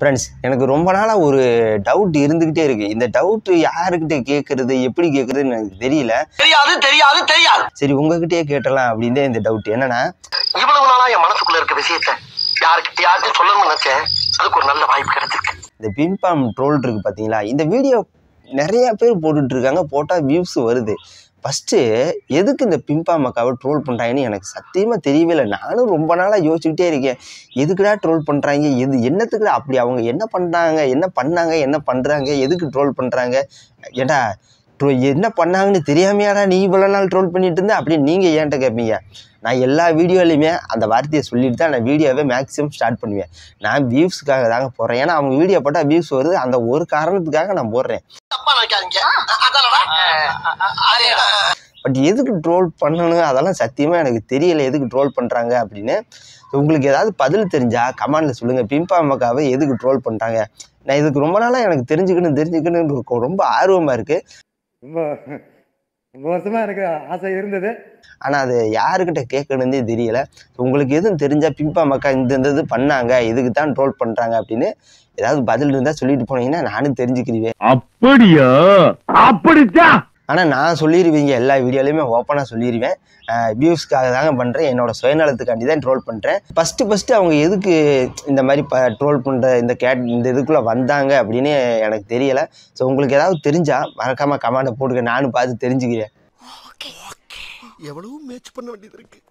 friends எனக்கு ரொம்ப நாளாக ஒரு டவுட் இருந்துக்கிட்டே இருக்கு இந்த டவுட் யாருக்கிட்ட கேட்கறது எப்படி கேட்கறதுன்னு எனக்கு தெரியல தெரியாது தெரியாது தெரியாது சரி உங்ககிட்டயே கேட்டலாம் அப்படின்னு இந்த டவுட் என்னன்னா இவ்வளவு நாளா என் மனசுக்குள்ள இருக்க விஷயத்த யாருக்கிட்ட யாருக்கும் சொல்லணும்னு நினைச்சேன் அதுக்கு ஒரு நல்ல வாய்ப்பு கிடைச்சிருக்கு இந்த பின்பாம் ட்ரோல் இருக்கு பார்த்தீங்களா இந்த வீடியோ நிறைய பேர் போட்டுட்டு இருக்காங்க போட்டால் வியூஸ் வருது ஃபஸ்ட்டு எதுக்கு இந்த பிம்பா மக்காவை ட்ரோல் பண்ணுறாங்கன்னு எனக்கு சத்தியமாக தெரியவே இல்லை நானும் ரொம்ப நாளாக யோசிச்சுக்கிட்டே இருக்கேன் எதுக்குடா ட்ரோல் பண்ணுறாங்க எது என்னத்துக்குடா அப்படி அவங்க என்ன பண்ணுறாங்க என்ன பண்ணாங்க என்ன பண்ணுறாங்க எதுக்கு ட்ரோல் பண்ணுறாங்க ஏடா ட்ரோ என்ன பண்ணாங்கன்னு தெரியாமையாடா நீ இவ்வளோ நாள் ட்ரோல் பண்ணிட்டு இருந்த அப்படின்னு நீங்கள் ஏன்ட்ட கேட்பீங்க நான் எல்லா வீடியோலையுமே அந்த வார்த்தையை சொல்லிட்டு தான் நான் வீடியோவே மேக்ஸிமம் ஸ்டார்ட் பண்ணுவேன் நான் வியூஸ்க்காக தாங்க போடுறேன் ஏன்னா அவங்க வீடியோ போட்டால் வியூஸ் வருது அந்த ஒரு காரணத்துக்காக நான் போடுறேன் பட் எதுக்கு ட்ரோல் பண்ணணும் அதெல்லாம் சத்தியமாக எனக்கு தெரியலை எதுக்கு ட்ரோல் பண்ணுறாங்க அப்படின்னு உங்களுக்கு ஏதாவது பதில் தெரிஞ்சால் கமாண்டில் சொல்லுங்கள் பிம்பா அம்மாக்காவை எதுக்கு ட்ரோல் பண்ணுறாங்க நான் இதுக்கு ரொம்ப நாளாக எனக்கு தெரிஞ்சுக்கணும் தெரிஞ்சுக்கணுன்னு ரொம்ப ஆர்வமாக இருக்குது ரொம்ப ரொம்ப வருஷமாக எனக்கு ஆசை இருந்தது ஆனால் அது யாருக்கிட்ட கேட்கணுன்னே தெரியல உங்களுக்கு எதுவும் தெரிஞ்சால் பிம்பா மக்கா இந்த இந்த இது பண்ணாங்க இதுக்கு தான் ட்ரோல் பண்ணுறாங்க அப்படின்னு ஏதாவது பதில் இருந்தால் சொல்லிட்டு போனீங்கன்னா நானும் தெரிஞ்சுக்கிறேன் அப்படியா அப்படித்தான் ஆனால் நான் சொல்லிடுவீங்க எல்லா வீடியோலையுமே ஓப்பனாக சொல்லிடுவேன் வியூஸ்க்காக தாங்க பண்ணுறேன் என்னோடய சுயநலத்துக்காண்டி தான் ட்ரோல் பண்ணுறேன் ஃபஸ்ட்டு ஃபஸ்ட்டு அவங்க எதுக்கு இந்த மாதிரி ப ட்ரோல் பண்ணுற இந்த கேட் இந்த இதுக்குள்ளே வந்தாங்க அப்படின்னு எனக்கு தெரியலை ஸோ உங்களுக்கு ஏதாவது தெரிஞ்சால் மறக்காமல் கமாண்டை போட்டுக்க நானும் பார்த்து தெரிஞ்சுக்கிறேன் எவ்வளவு மேட்ச் பண்ண வேண்டியது இருக்குது